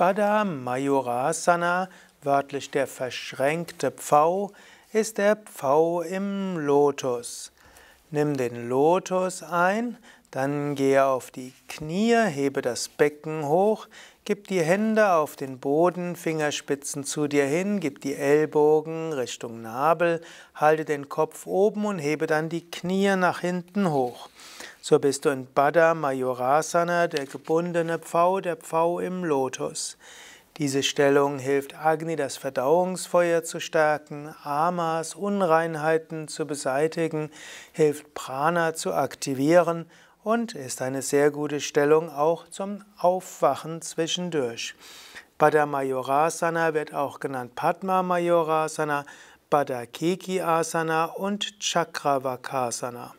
Spada Majorasana, wörtlich der verschränkte Pfau, ist der Pfau im Lotus. Nimm den Lotus ein, dann gehe auf die Knie, hebe das Becken hoch, gib die Hände auf den Boden, Fingerspitzen zu dir hin, gib die Ellbogen Richtung Nabel, halte den Kopf oben und hebe dann die Knie nach hinten hoch. So bist du in Baddha Majorasana, der gebundene Pfau, der Pfau im Lotus. Diese Stellung hilft Agni, das Verdauungsfeuer zu stärken, Amas, Unreinheiten zu beseitigen, hilft Prana zu aktivieren und ist eine sehr gute Stellung auch zum Aufwachen zwischendurch. Baddha Majorasana wird auch genannt Padma Majorasana, Badakiki Asana und Chakravakasana.